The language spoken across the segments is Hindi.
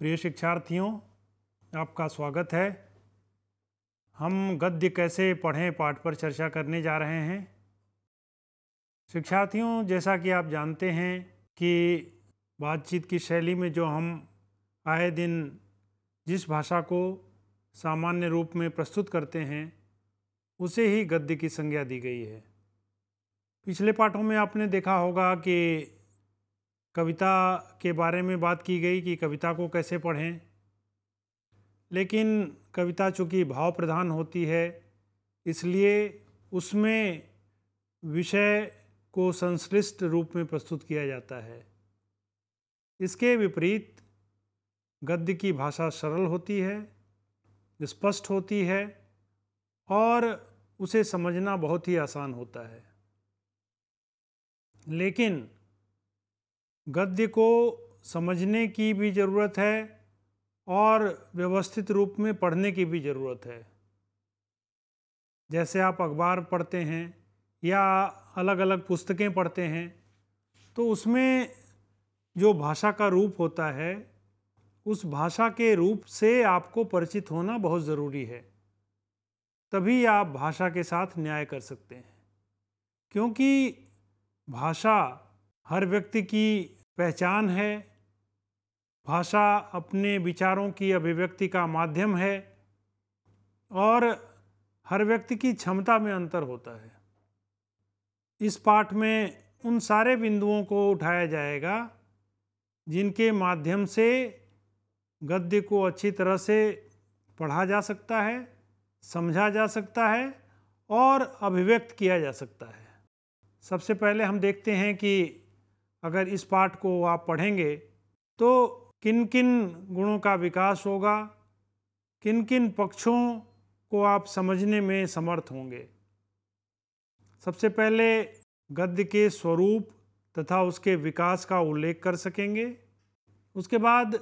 प्रिय शिक्षार्थियों आपका स्वागत है हम गद्य कैसे पढ़ें पाठ पर चर्चा करने जा रहे हैं शिक्षार्थियों जैसा कि आप जानते हैं कि बातचीत की शैली में जो हम आए दिन जिस भाषा को सामान्य रूप में प्रस्तुत करते हैं उसे ही गद्य की संज्ञा दी गई है पिछले पाठों में आपने देखा होगा कि कविता के बारे में बात की गई कि कविता को कैसे पढ़ें लेकिन कविता चूँकि भाव प्रधान होती है इसलिए उसमें विषय को संश्लिष्ट रूप में प्रस्तुत किया जाता है इसके विपरीत गद्य की भाषा सरल होती है स्पष्ट होती है और उसे समझना बहुत ही आसान होता है लेकिन गद्य को समझने की भी ज़रूरत है और व्यवस्थित रूप में पढ़ने की भी ज़रूरत है जैसे आप अखबार पढ़ते हैं या अलग अलग पुस्तकें पढ़ते हैं तो उसमें जो भाषा का रूप होता है उस भाषा के रूप से आपको परिचित होना बहुत ज़रूरी है तभी आप भाषा के साथ न्याय कर सकते हैं क्योंकि भाषा हर व्यक्ति की पहचान है भाषा अपने विचारों की अभिव्यक्ति का माध्यम है और हर व्यक्ति की क्षमता में अंतर होता है इस पाठ में उन सारे बिंदुओं को उठाया जाएगा जिनके माध्यम से गद्य को अच्छी तरह से पढ़ा जा सकता है समझा जा सकता है और अभिव्यक्त किया जा सकता है सबसे पहले हम देखते हैं कि अगर इस पाठ को आप पढ़ेंगे तो किन किन गुणों का विकास होगा किन किन पक्षों को आप समझने में समर्थ होंगे सबसे पहले गद्य के स्वरूप तथा उसके विकास का उल्लेख कर सकेंगे उसके बाद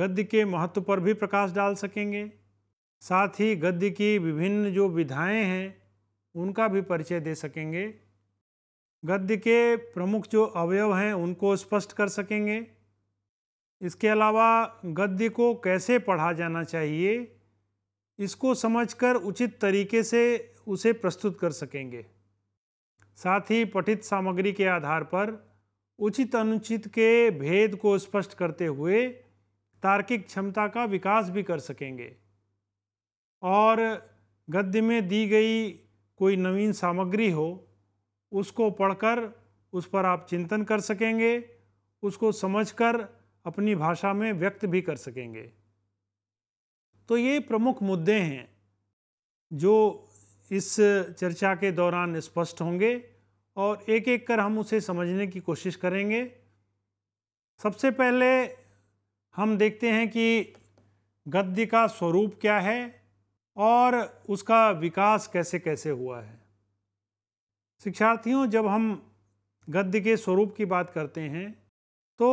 गद्य के महत्व पर भी प्रकाश डाल सकेंगे साथ ही गद्य की विभिन्न जो विधाएं हैं उनका भी परिचय दे सकेंगे गद्य के प्रमुख जो अवयव हैं उनको स्पष्ट कर सकेंगे इसके अलावा गद्य को कैसे पढ़ा जाना चाहिए इसको समझकर उचित तरीके से उसे प्रस्तुत कर सकेंगे साथ ही पठित सामग्री के आधार पर उचित अनुचित के भेद को स्पष्ट करते हुए तार्किक क्षमता का विकास भी कर सकेंगे और गद्य में दी गई कोई नवीन सामग्री हो उसको पढ़कर उस पर आप चिंतन कर सकेंगे उसको समझकर अपनी भाषा में व्यक्त भी कर सकेंगे तो ये प्रमुख मुद्दे हैं जो इस चर्चा के दौरान स्पष्ट होंगे और एक एक कर हम उसे समझने की कोशिश करेंगे सबसे पहले हम देखते हैं कि गद्य का स्वरूप क्या है और उसका विकास कैसे कैसे हुआ है शिक्षार्थियों जब हम गद्य के स्वरूप की बात करते हैं तो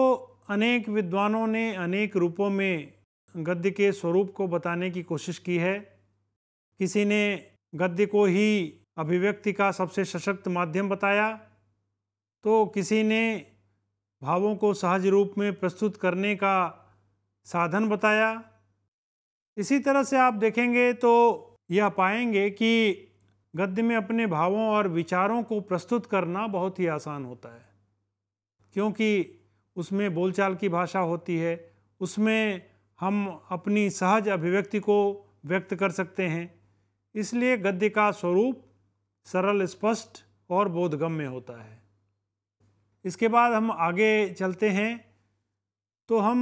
अनेक विद्वानों ने अनेक रूपों में गद्य के स्वरूप को बताने की कोशिश की है किसी ने गद्य को ही अभिव्यक्ति का सबसे सशक्त माध्यम बताया तो किसी ने भावों को सहज रूप में प्रस्तुत करने का साधन बताया इसी तरह से आप देखेंगे तो यह पाएंगे कि गद्य में अपने भावों और विचारों को प्रस्तुत करना बहुत ही आसान होता है क्योंकि उसमें बोलचाल की भाषा होती है उसमें हम अपनी सहज अभिव्यक्ति को व्यक्त कर सकते हैं इसलिए गद्य का स्वरूप सरल स्पष्ट और बोधगम्य होता है इसके बाद हम आगे चलते हैं तो हम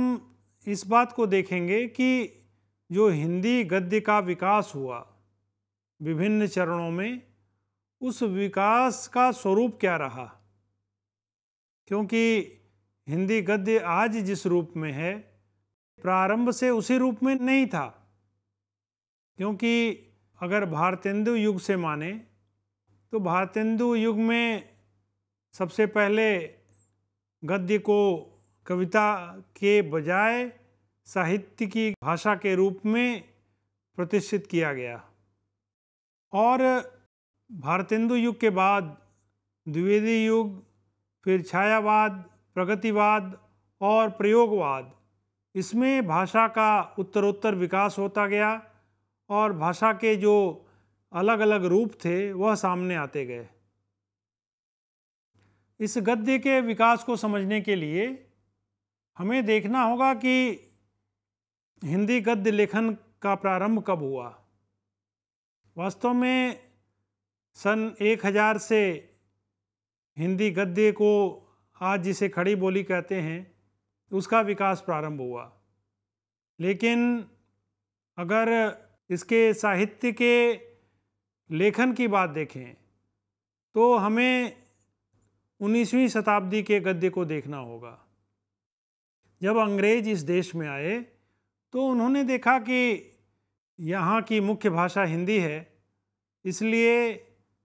इस बात को देखेंगे कि जो हिंदी गद्य का विकास हुआ विभिन्न चरणों में उस विकास का स्वरूप क्या रहा क्योंकि हिंदी गद्य आज जिस रूप में है प्रारंभ से उसी रूप में नहीं था क्योंकि अगर भारतेंदु युग से माने तो भारतेंदु युग में सबसे पहले गद्य को कविता के बजाय साहित्य की भाषा के रूप में प्रतिष्ठित किया गया और भारतेंदु युग के बाद द्विवेदी युग फिर छायावाद प्रगतिवाद और प्रयोगवाद इसमें भाषा का उत्तरोत्तर विकास होता गया और भाषा के जो अलग अलग रूप थे वह सामने आते गए इस गद्य के विकास को समझने के लिए हमें देखना होगा कि हिंदी गद्य लेखन का प्रारंभ कब हुआ वास्तव में सन 1000 से हिंदी गद्य को आज जिसे खड़ी बोली कहते हैं उसका विकास प्रारंभ हुआ लेकिन अगर इसके साहित्य के लेखन की बात देखें तो हमें 19वीं शताब्दी के गद्य को देखना होगा जब अंग्रेज इस देश में आए तो उन्होंने देखा कि यहाँ की मुख्य भाषा हिंदी है इसलिए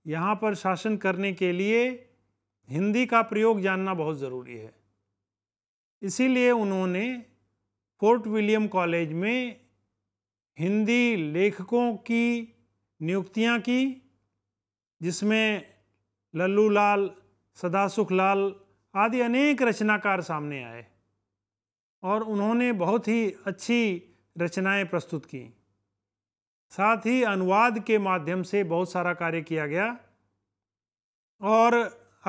यहाँ पर शासन करने के लिए हिंदी का प्रयोग जानना बहुत ज़रूरी है इसीलिए उन्होंने फोर्ट विलियम कॉलेज में हिंदी लेखकों की नियुक्तियाँ की जिसमें लल्लू लाल सदासुख लाल आदि अनेक रचनाकार सामने आए और उन्होंने बहुत ही अच्छी रचनाएं प्रस्तुत कीं साथ ही अनुवाद के माध्यम से बहुत सारा कार्य किया गया और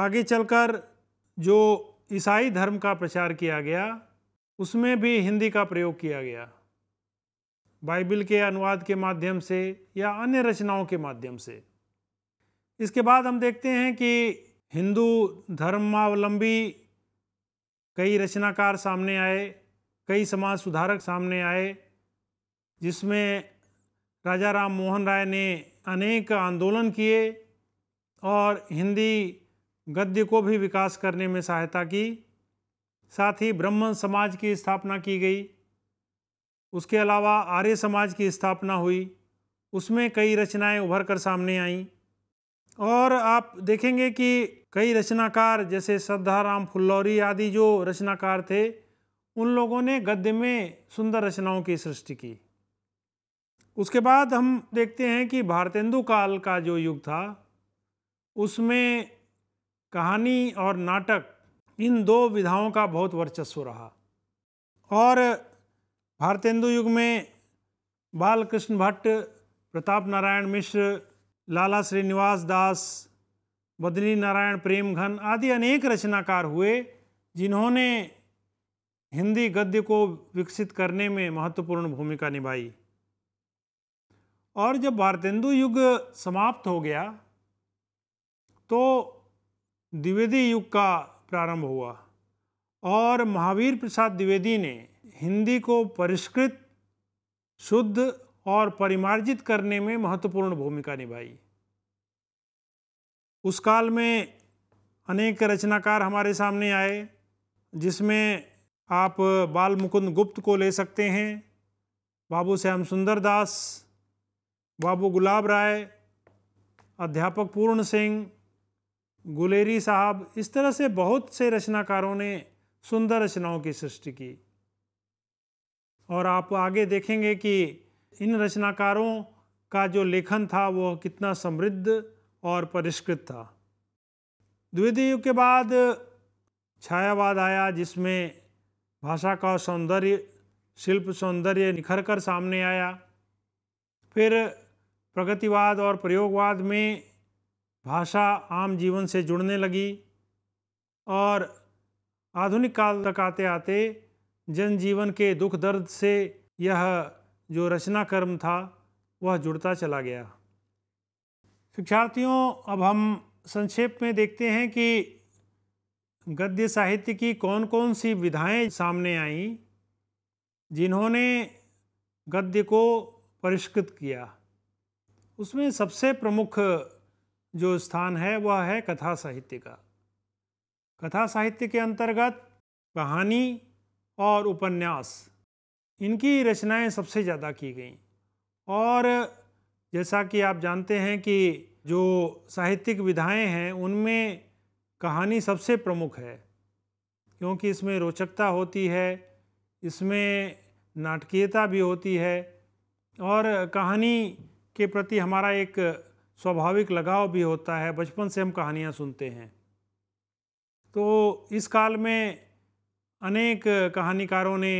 आगे चलकर जो ईसाई धर्म का प्रचार किया गया उसमें भी हिंदी का प्रयोग किया गया बाइबिल के अनुवाद के माध्यम से या अन्य रचनाओं के माध्यम से इसके बाद हम देखते हैं कि हिंदू धर्मावलंबी कई रचनाकार सामने आए कई समाज सुधारक सामने आए जिसमें राजा राम मोहन राय ने अनेक आंदोलन किए और हिंदी गद्य को भी विकास करने में सहायता की साथ ही ब्राह्मण समाज की स्थापना की गई उसके अलावा आर्य समाज की स्थापना हुई उसमें कई रचनाएं उभर कर सामने आईं और आप देखेंगे कि कई रचनाकार जैसे श्रद्धाराम फुल्लौरी आदि जो रचनाकार थे उन लोगों ने गद्य में सुंदर रचनाओं की सृष्टि की उसके बाद हम देखते हैं कि भारतेंदु काल का जो युग था उसमें कहानी और नाटक इन दो विधाओं का बहुत वर्चस्व रहा और भारतेंदु युग में बाल कृष्ण भट्ट प्रताप नारायण मिश्र लाला श्रीनिवास दास बद्री नारायण प्रेमघन आदि अनेक रचनाकार हुए जिन्होंने हिंदी गद्य को विकसित करने में महत्वपूर्ण भूमिका निभाई और जब भारतेंदु युग समाप्त हो गया तो द्विवेदी युग का प्रारंभ हुआ और महावीर प्रसाद द्विवेदी ने हिंदी को परिष्कृत शुद्ध और परिमार्जित करने में महत्वपूर्ण भूमिका निभाई उस काल में अनेक रचनाकार हमारे सामने आए जिसमें आप बाल मुकुंद गुप्त को ले सकते हैं बाबू श्याम सुंदर दास बाबू गुलाब राय अध्यापक पूर्ण सिंह गुलेरी साहब इस तरह से बहुत से रचनाकारों ने सुंदर रचनाओं की सृष्टि की और आप आगे देखेंगे कि इन रचनाकारों का जो लेखन था वह कितना समृद्ध और परिष्कृत था द्वितीय युग के बाद छायावाद आया जिसमें भाषा का सौंदर्य शिल्प सौंदर्य निखर कर सामने आया फिर प्रगतिवाद और प्रयोगवाद में भाषा आम जीवन से जुड़ने लगी और आधुनिक काल तक आते आते जनजीवन के दुख दर्द से यह जो रचना कर्म था वह जुड़ता चला गया शिक्षार्थियों अब हम संक्षेप में देखते हैं कि गद्य साहित्य की कौन कौन सी विधाएं सामने आईं जिन्होंने गद्य को परिष्कृत किया उसमें सबसे प्रमुख जो स्थान है वह है कथा साहित्य का कथा साहित्य के अंतर्गत कहानी और उपन्यास इनकी रचनाएं सबसे ज़्यादा की गई और जैसा कि आप जानते हैं कि जो साहित्यिक विधाएं हैं उनमें कहानी सबसे प्रमुख है क्योंकि इसमें रोचकता होती है इसमें नाटकीयता भी होती है और कहानी के प्रति हमारा एक स्वाभाविक लगाव भी होता है बचपन से हम कहानियाँ सुनते हैं तो इस काल में अनेक कहानीकारों ने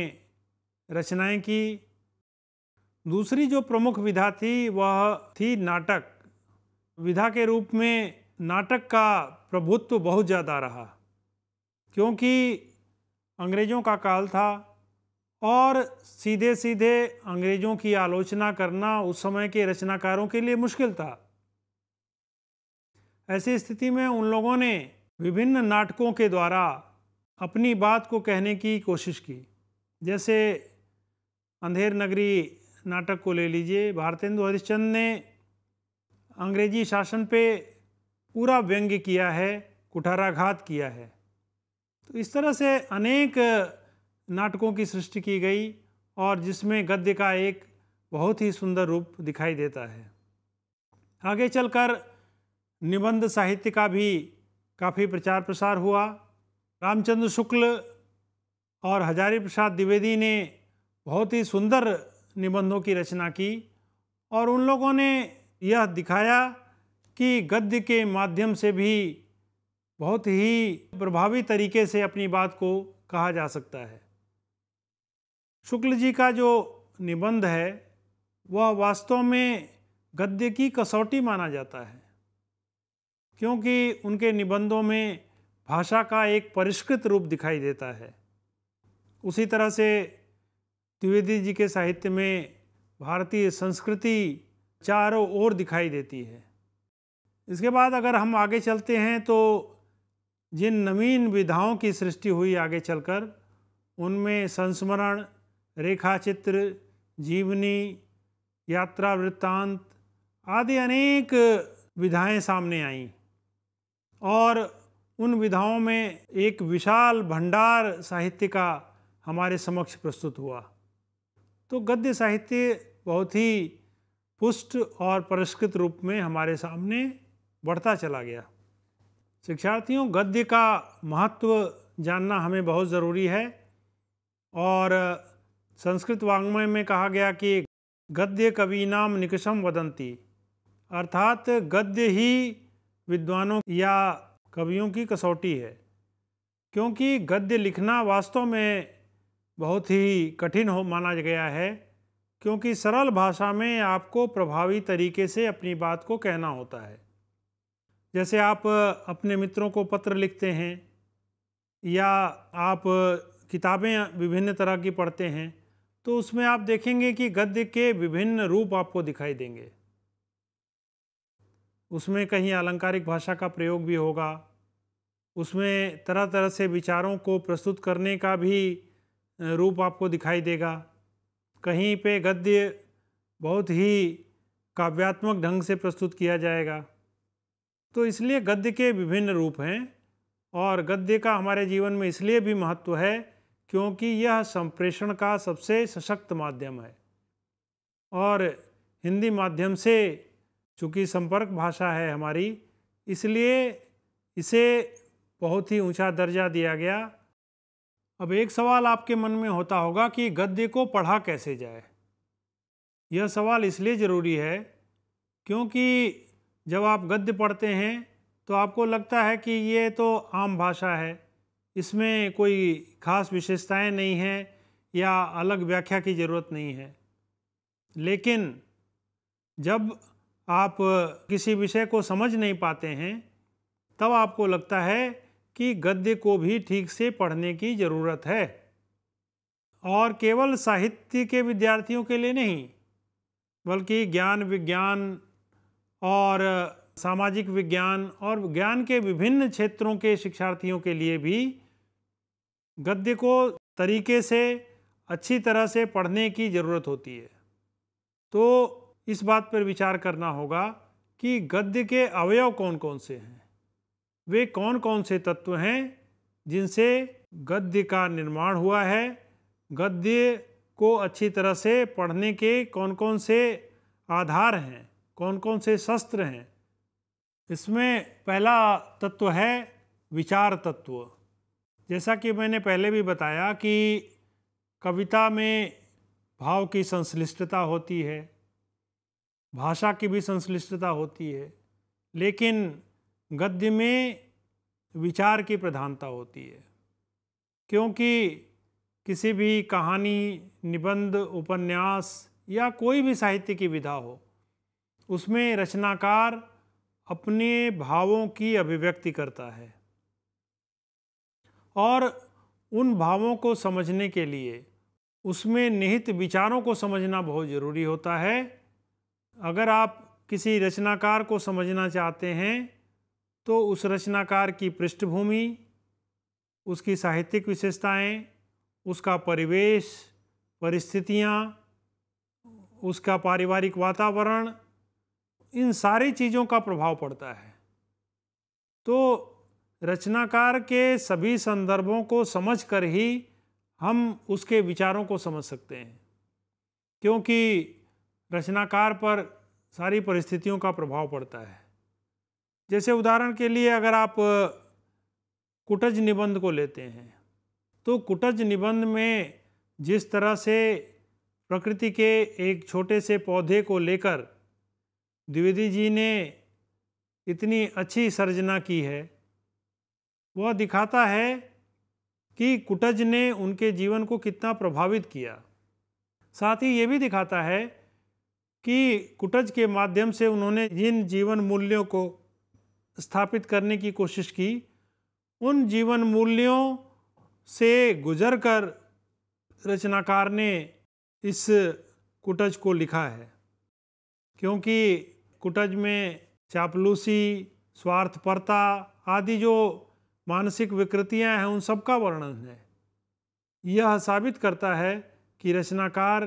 रचनाएं की दूसरी जो प्रमुख विधा थी वह थी नाटक विधा के रूप में नाटक का प्रभुत्व बहुत ज़्यादा रहा क्योंकि अंग्रेज़ों का काल था और सीधे सीधे अंग्रेजों की आलोचना करना उस समय के रचनाकारों के लिए मुश्किल था ऐसी स्थिति में उन लोगों ने विभिन्न नाटकों के द्वारा अपनी बात को कहने की कोशिश की जैसे अंधेर नगरी नाटक को ले लीजिए भारतेंदु हरिश्चंद ने अंग्रेजी शासन पे पूरा व्यंग्य किया है कुठाराघात किया है तो इस तरह से अनेक नाटकों की सृष्टि की गई और जिसमें गद्य का एक बहुत ही सुंदर रूप दिखाई देता है आगे चलकर निबंध साहित्य का भी काफ़ी प्रचार प्रसार हुआ रामचंद्र शुक्ल और हजारी प्रसाद द्विवेदी ने बहुत ही सुंदर निबंधों की रचना की और उन लोगों ने यह दिखाया कि गद्य के माध्यम से भी बहुत ही प्रभावी तरीके से अपनी बात को कहा जा सकता है शुक्ल जी का जो निबंध है वह वास्तव में गद्य की कसौटी माना जाता है क्योंकि उनके निबंधों में भाषा का एक परिष्कृत रूप दिखाई देता है उसी तरह से द्विवेदी जी के साहित्य में भारतीय संस्कृति चारों ओर दिखाई देती है इसके बाद अगर हम आगे चलते हैं तो जिन नवीन विधाओं की सृष्टि हुई आगे चलकर उनमें संस्मरण रेखा चित्र जीवनी यात्रा वृत्तांत आदि अनेक विधाएं सामने आईं और उन विधाओं में एक विशाल भंडार साहित्य का हमारे समक्ष प्रस्तुत हुआ तो गद्य साहित्य बहुत ही पुष्ट और परिष्कृत रूप में हमारे सामने बढ़ता चला गया शिक्षार्थियों गद्य का महत्व जानना हमें बहुत ज़रूरी है और संस्कृत वाङ्मय में कहा गया कि गद्य कवीनाम निकषम वदंती अर्थात गद्य ही विद्वानों या कवियों की कसौटी है क्योंकि गद्य लिखना वास्तव में बहुत ही कठिन हो माना गया है क्योंकि सरल भाषा में आपको प्रभावी तरीके से अपनी बात को कहना होता है जैसे आप अपने मित्रों को पत्र लिखते हैं या आप किताबें विभिन्न तरह की पढ़ते हैं तो उसमें आप देखेंगे कि गद्य के विभिन्न रूप आपको दिखाई देंगे उसमें कहीं आलंकारिक भाषा का प्रयोग भी होगा उसमें तरह तरह से विचारों को प्रस्तुत करने का भी रूप आपको दिखाई देगा कहीं पे गद्य बहुत ही काव्यात्मक ढंग से प्रस्तुत किया जाएगा तो इसलिए गद्य के विभिन्न रूप हैं और गद्य का हमारे जीवन में इसलिए भी महत्व है क्योंकि यह संप्रेषण का सबसे सशक्त माध्यम है और हिंदी माध्यम से चूँकि संपर्क भाषा है हमारी इसलिए इसे बहुत ही ऊंचा दर्जा दिया गया अब एक सवाल आपके मन में होता होगा कि गद्य को पढ़ा कैसे जाए यह सवाल इसलिए ज़रूरी है क्योंकि जब आप गद्य पढ़ते हैं तो आपको लगता है कि ये तो आम भाषा है इसमें कोई खास विशेषताएं नहीं हैं या अलग व्याख्या की ज़रूरत नहीं है लेकिन जब आप किसी विषय को समझ नहीं पाते हैं तब आपको लगता है कि गद्य को भी ठीक से पढ़ने की ज़रूरत है और केवल साहित्य के विद्यार्थियों के लिए नहीं बल्कि ज्ञान विज्ञान और सामाजिक विज्ञान और ज्ञान के विभिन्न क्षेत्रों के शिक्षार्थियों के लिए भी गद्य को तरीके से अच्छी तरह से पढ़ने की ज़रूरत होती है तो इस बात पर विचार करना होगा कि गद्य के अवयव कौन कौन से हैं वे कौन कौन से तत्व हैं जिनसे गद्य का निर्माण हुआ है गद्य को अच्छी तरह से पढ़ने के कौन कौन से आधार हैं कौन कौन से शस्त्र हैं इसमें पहला तत्व है विचार तत्व जैसा कि मैंने पहले भी बताया कि कविता में भाव की संश्लिष्टता होती है भाषा की भी संश्लिष्टता होती है लेकिन गद्य में विचार की प्रधानता होती है क्योंकि किसी भी कहानी निबंध उपन्यास या कोई भी साहित्य की विधा हो उसमें रचनाकार अपने भावों की अभिव्यक्ति करता है और उन भावों को समझने के लिए उसमें निहित विचारों को समझना बहुत ज़रूरी होता है अगर आप किसी रचनाकार को समझना चाहते हैं तो उस रचनाकार की पृष्ठभूमि उसकी साहित्यिक विशेषताएं, उसका परिवेश परिस्थितियाँ उसका पारिवारिक वातावरण इन सारी चीज़ों का प्रभाव पड़ता है तो रचनाकार के सभी संदर्भों को समझकर ही हम उसके विचारों को समझ सकते हैं क्योंकि रचनाकार पर सारी परिस्थितियों का प्रभाव पड़ता है जैसे उदाहरण के लिए अगर आप कुटज निबंध को लेते हैं तो कुटज निबंध में जिस तरह से प्रकृति के एक छोटे से पौधे को लेकर द्विवेदी जी ने इतनी अच्छी सर्जना की है वह दिखाता है कि कुटज ने उनके जीवन को कितना प्रभावित किया साथ ही ये भी दिखाता है कि कुटज के माध्यम से उन्होंने जिन जीवन मूल्यों को स्थापित करने की कोशिश की उन जीवन मूल्यों से गुजर कर रचनाकार ने इस कुटज को लिखा है क्योंकि कुटज में चापलूसी स्वार्थपरता आदि जो मानसिक विकृतियां हैं उन सबका वर्णन है यह साबित करता है कि रचनाकार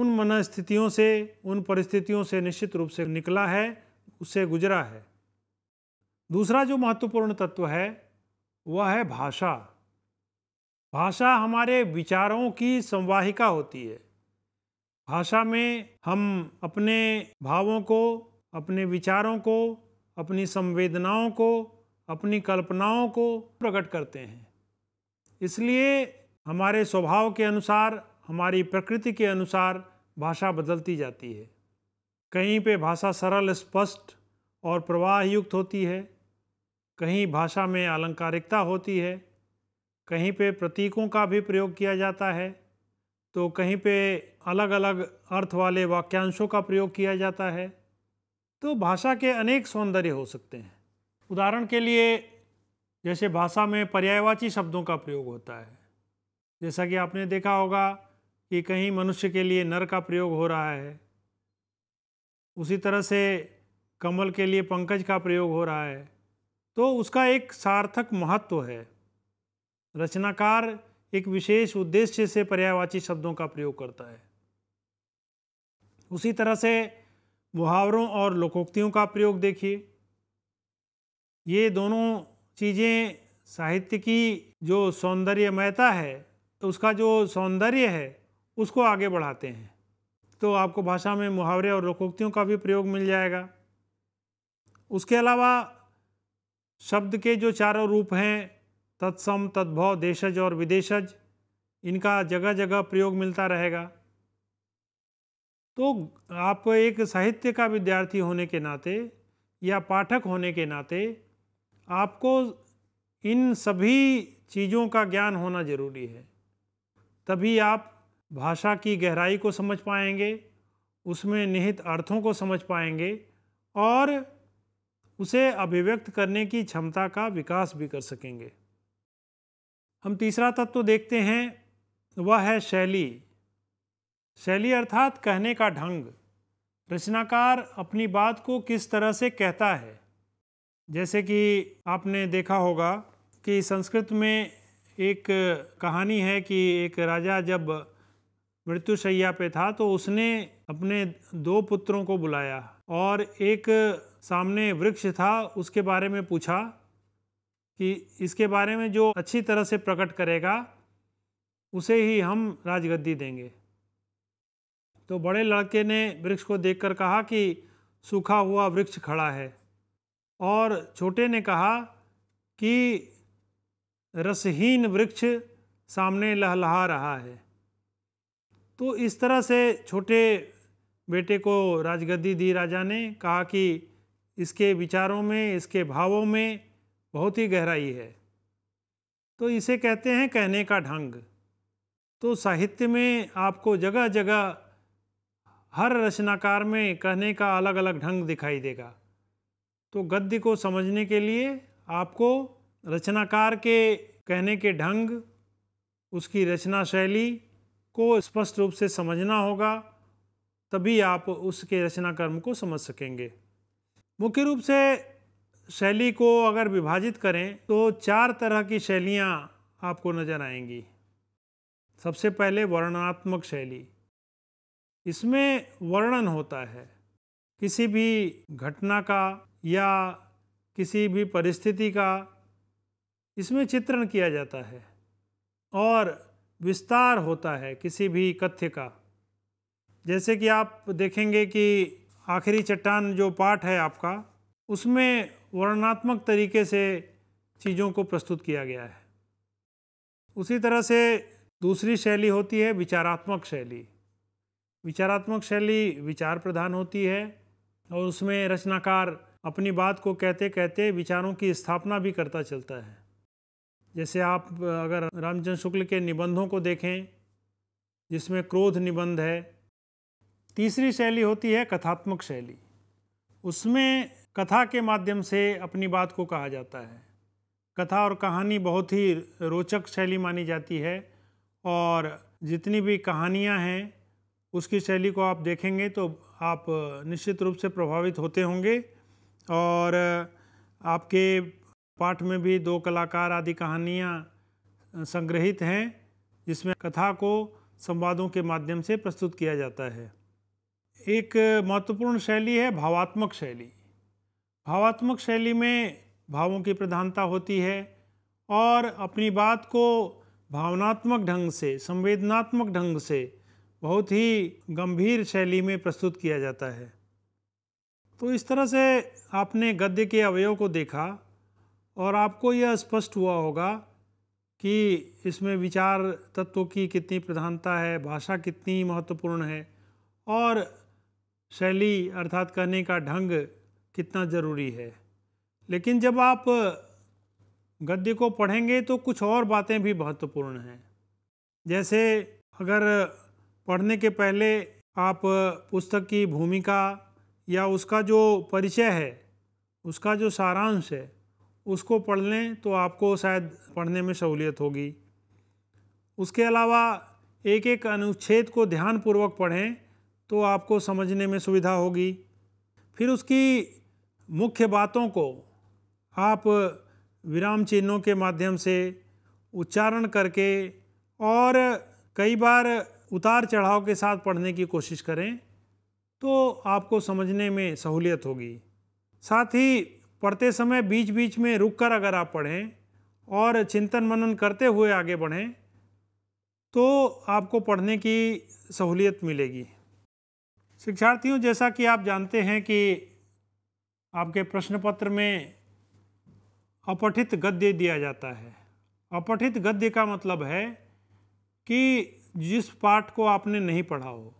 उन मनस्थितियों से उन परिस्थितियों से निश्चित रूप से निकला है उससे गुजरा है दूसरा जो महत्वपूर्ण तत्व है वह है भाषा भाषा हमारे विचारों की संवाहिका होती है भाषा में हम अपने भावों को अपने विचारों को अपनी संवेदनाओं को अपनी कल्पनाओं को प्रकट करते हैं इसलिए हमारे स्वभाव के अनुसार हमारी प्रकृति के अनुसार भाषा बदलती जाती है कहीं पे भाषा सरल स्पष्ट और प्रवाहयुक्त होती है कहीं भाषा में आलंकारिकता होती है कहीं पे प्रतीकों का भी प्रयोग किया जाता है तो कहीं पे अलग अलग अर्थ वाले वाक्यांशों का प्रयोग किया जाता है तो भाषा के अनेक सौंदर्य हो सकते हैं उदाहरण के लिए जैसे भाषा में पर्यायवाची शब्दों का प्रयोग होता है जैसा कि आपने देखा होगा कि कहीं मनुष्य के लिए नर का प्रयोग हो रहा है उसी तरह से कमल के लिए पंकज का प्रयोग हो रहा है तो उसका एक सार्थक महत्व है रचनाकार एक विशेष उद्देश्य से पर्यायवाची शब्दों का प्रयोग करता है उसी तरह से मुहावरों और लोकोक्तियों का प्रयोग देखिए ये दोनों चीज़ें साहित्य की जो सौंदर्यमयता है उसका जो सौंदर्य है उसको आगे बढ़ाते हैं तो आपको भाषा में मुहावरे और रोकोक्तियों का भी प्रयोग मिल जाएगा उसके अलावा शब्द के जो चारों रूप हैं तत्सम तद्भव देशज और विदेशज इनका जगह जगह प्रयोग मिलता रहेगा तो आप एक साहित्य का विद्यार्थी होने के नाते या पाठक होने के नाते आपको इन सभी चीज़ों का ज्ञान होना ज़रूरी है तभी आप भाषा की गहराई को समझ पाएंगे उसमें निहित अर्थों को समझ पाएंगे और उसे अभिव्यक्त करने की क्षमता का विकास भी कर सकेंगे हम तीसरा तत्व तो देखते हैं वह है शैली शैली अर्थात कहने का ढंग रचनाकार अपनी बात को किस तरह से कहता है जैसे कि आपने देखा होगा कि संस्कृत में एक कहानी है कि एक राजा जब मृत्युशैया पे था तो उसने अपने दो पुत्रों को बुलाया और एक सामने वृक्ष था उसके बारे में पूछा कि इसके बारे में जो अच्छी तरह से प्रकट करेगा उसे ही हम राजगद्दी देंगे तो बड़े लड़के ने वृक्ष को देखकर कहा कि सूखा हुआ वृक्ष खड़ा है और छोटे ने कहा कि रसहीन वृक्ष सामने लहलहा रहा है तो इस तरह से छोटे बेटे को राजगद्दी दी राजा ने कहा कि इसके विचारों में इसके भावों में बहुत ही गहराई है तो इसे कहते हैं कहने का ढंग तो साहित्य में आपको जगह जगह हर रचनाकार में कहने का अलग अलग ढंग दिखाई देगा तो गद्य को समझने के लिए आपको रचनाकार के कहने के ढंग उसकी रचना शैली को स्पष्ट रूप से समझना होगा तभी आप उसके रचना कर्म को समझ सकेंगे मुख्य रूप से शैली को अगर विभाजित करें तो चार तरह की शैलियाँ आपको नज़र आएंगी सबसे पहले वर्णनात्मक शैली इसमें वर्णन होता है किसी भी घटना का या किसी भी परिस्थिति का इसमें चित्रण किया जाता है और विस्तार होता है किसी भी कथ्य का जैसे कि आप देखेंगे कि आखिरी चट्टान जो पाठ है आपका उसमें वर्णनात्मक तरीके से चीज़ों को प्रस्तुत किया गया है उसी तरह से दूसरी शैली होती है विचारात्मक शैली विचारात्मक शैली विचार प्रधान होती है और उसमें रचनाकार अपनी बात को कहते कहते विचारों की स्थापना भी करता चलता है जैसे आप अगर रामचंद्र शुक्ल के निबंधों को देखें जिसमें क्रोध निबंध है तीसरी शैली होती है कथात्मक शैली उसमें कथा के माध्यम से अपनी बात को कहा जाता है कथा और कहानी बहुत ही रोचक शैली मानी जाती है और जितनी भी कहानियाँ हैं उसकी शैली को आप देखेंगे तो आप निश्चित रूप से प्रभावित होते होंगे और आपके पाठ में भी दो कलाकार आदि कहानियाँ संग्रहित हैं जिसमें कथा को संवादों के माध्यम से प्रस्तुत किया जाता है एक महत्वपूर्ण शैली है भावात्मक शैली भावात्मक शैली में भावों की प्रधानता होती है और अपनी बात को भावनात्मक ढंग से संवेदनात्मक ढंग से बहुत ही गंभीर शैली में प्रस्तुत किया जाता है तो इस तरह से आपने गद्य के अवयव को देखा और आपको यह स्पष्ट हुआ होगा कि इसमें विचार तत्व की कितनी प्रधानता है भाषा कितनी महत्वपूर्ण है और शैली अर्थात कहने का ढंग कितना ज़रूरी है लेकिन जब आप गद्य को पढ़ेंगे तो कुछ और बातें भी महत्वपूर्ण हैं जैसे अगर पढ़ने के पहले आप पुस्तक की भूमिका या उसका जो परिचय है उसका जो सारांश है उसको पढ़ लें तो आपको शायद पढ़ने में सहूलियत होगी उसके अलावा एक एक अनुच्छेद को ध्यानपूर्वक पढ़ें तो आपको समझने में सुविधा होगी फिर उसकी मुख्य बातों को आप विराम चिन्हों के माध्यम से उच्चारण करके और कई बार उतार चढ़ाव के साथ पढ़ने की कोशिश करें तो आपको समझने में सहूलियत होगी साथ ही पढ़ते समय बीच बीच में रुक कर अगर आप पढ़ें और चिंतन मनन करते हुए आगे बढ़ें तो आपको पढ़ने की सहूलियत मिलेगी शिक्षार्थियों जैसा कि आप जानते हैं कि आपके प्रश्न पत्र में अपठित गद्य दिया जाता है अपठित गद्य का मतलब है कि जिस पाठ को आपने नहीं पढ़ा हो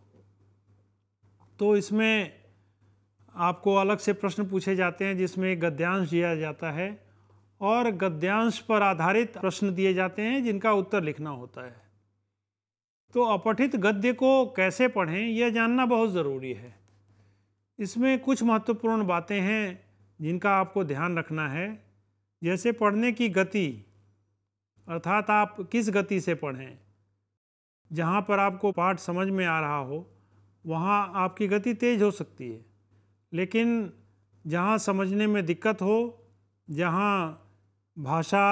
तो इसमें आपको अलग से प्रश्न पूछे जाते हैं जिसमें गद्यांश दिया जाता है और गद्यांश पर आधारित प्रश्न दिए जाते हैं जिनका उत्तर लिखना होता है तो अपठित गद्य को कैसे पढ़ें यह जानना बहुत ज़रूरी है इसमें कुछ महत्वपूर्ण बातें हैं जिनका आपको ध्यान रखना है जैसे पढ़ने की गति अर्थात आप किस गति से पढ़ें जहाँ पर आपको पाठ समझ में आ रहा हो वहाँ आपकी गति तेज़ हो सकती है लेकिन जहाँ समझने में दिक्कत हो जहाँ भाषा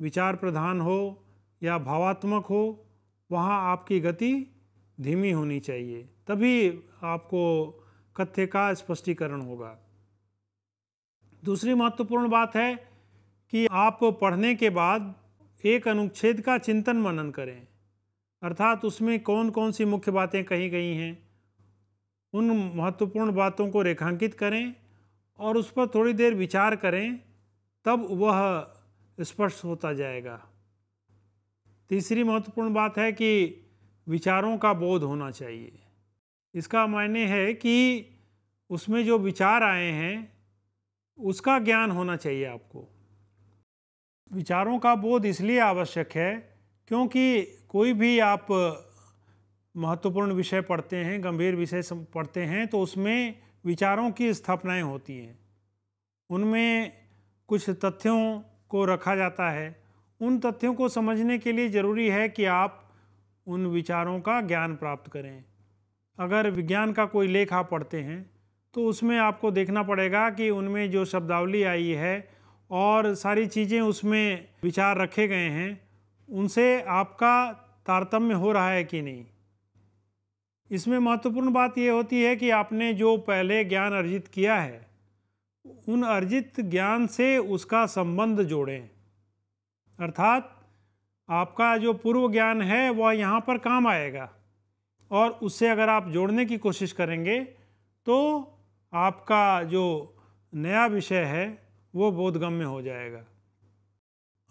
विचार प्रधान हो या भावात्मक हो वहाँ आपकी गति धीमी होनी चाहिए तभी आपको कथ्य का स्पष्टीकरण होगा दूसरी महत्वपूर्ण बात है कि आप पढ़ने के बाद एक अनुच्छेद का चिंतन मनन करें अर्थात उसमें कौन कौन सी मुख्य बातें कही गई हैं उन महत्वपूर्ण बातों को रेखांकित करें और उस पर थोड़ी देर विचार करें तब वह स्पष्ट होता जाएगा तीसरी महत्वपूर्ण बात है कि विचारों का बोध होना चाहिए इसका मायने है कि उसमें जो विचार आए हैं उसका ज्ञान होना चाहिए आपको विचारों का बोध इसलिए आवश्यक है क्योंकि कोई भी आप महत्वपूर्ण विषय पढ़ते हैं गंभीर विषय पढ़ते हैं तो उसमें विचारों की स्थापनाएं होती हैं उनमें कुछ तथ्यों को रखा जाता है उन तथ्यों को समझने के लिए ज़रूरी है कि आप उन विचारों का ज्ञान प्राप्त करें अगर विज्ञान का कोई लेख आप पढ़ते हैं तो उसमें आपको देखना पड़ेगा कि उनमें जो शब्दावली आई है और सारी चीज़ें उसमें विचार रखे गए हैं उनसे आपका तारतम्य हो रहा है कि नहीं इसमें महत्वपूर्ण बात यह होती है कि आपने जो पहले ज्ञान अर्जित किया है उन अर्जित ज्ञान से उसका संबंध जोड़ें अर्थात आपका जो पूर्व ज्ञान है वह यहाँ पर काम आएगा और उससे अगर आप जोड़ने की कोशिश करेंगे तो आपका जो नया विषय है वो बोधगम्य हो जाएगा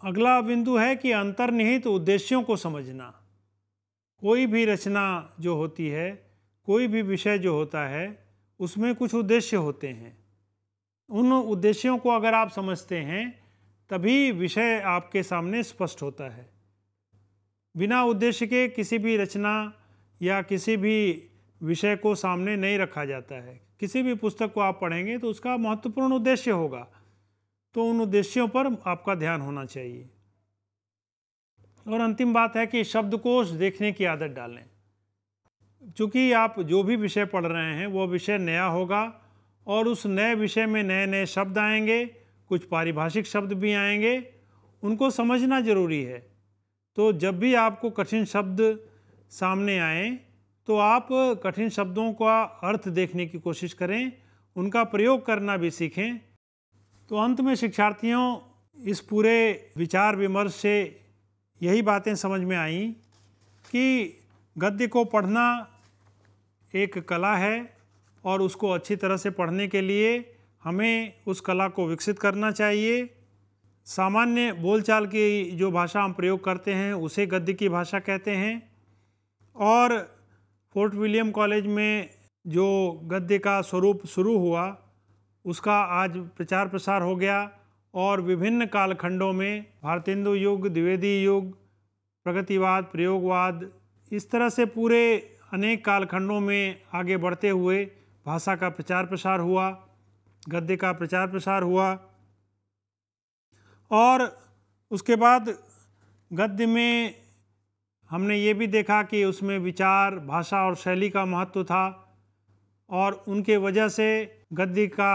अगला बिंदु है कि अंतर्निहित उद्देश्यों को समझना कोई भी रचना जो होती है कोई भी विषय जो होता है उसमें कुछ उद्देश्य होते हैं उन उद्देश्यों को अगर आप समझते हैं तभी विषय आपके सामने स्पष्ट होता है बिना उद्देश्य के किसी भी रचना या किसी भी विषय को सामने नहीं रखा जाता है किसी भी पुस्तक को आप पढ़ेंगे तो उसका महत्वपूर्ण उद्देश्य होगा तो उन उद्देश्यों पर आपका ध्यान होना चाहिए और अंतिम बात है कि शब्दकोश देखने की आदत डालें चूँकि आप जो भी विषय पढ़ रहे हैं वो विषय नया होगा और उस नए विषय में नए नए शब्द आएंगे कुछ पारिभाषिक शब्द भी आएंगे उनको समझना ज़रूरी है तो जब भी आपको कठिन शब्द सामने आए तो आप कठिन शब्दों का अर्थ देखने की कोशिश करें उनका प्रयोग करना भी सीखें तो अंत में शिक्षार्थियों इस पूरे विचार विमर्श से यही बातें समझ में आईं कि गद्य को पढ़ना एक कला है और उसको अच्छी तरह से पढ़ने के लिए हमें उस कला को विकसित करना चाहिए सामान्य बोलचाल की जो भाषा हम प्रयोग करते हैं उसे गद्य की भाषा कहते हैं और फोर्ट विलियम कॉलेज में जो गद्य का स्वरूप शुरू हुआ उसका आज प्रचार प्रसार हो गया और विभिन्न कालखंडों में भारतेंदु युग द्विवेदी युग प्रगतिवाद प्रयोगवाद इस तरह से पूरे अनेक कालखंडों में आगे बढ़ते हुए भाषा का प्रचार प्रसार हुआ गद्य का प्रचार प्रसार हुआ और उसके बाद गद्य में हमने ये भी देखा कि उसमें विचार भाषा और शैली का महत्व था और उनके वजह से गद्य का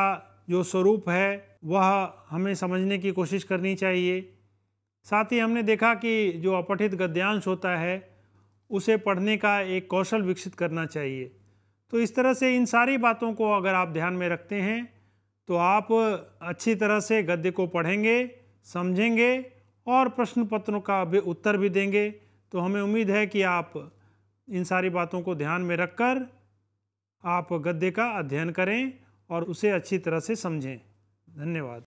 जो स्वरूप है वह हमें समझने की कोशिश करनी चाहिए साथ ही हमने देखा कि जो अपठित गद्यांश होता है उसे पढ़ने का एक कौशल विकसित करना चाहिए तो इस तरह से इन सारी बातों को अगर आप ध्यान में रखते हैं तो आप अच्छी तरह से गद्य को पढ़ेंगे समझेंगे और प्रश्न पत्रों का भी उत्तर भी देंगे तो हमें उम्मीद है कि आप इन सारी बातों को ध्यान में रखकर आप गद्य का अध्ययन करें और उसे अच्छी तरह से समझें धन्यवाद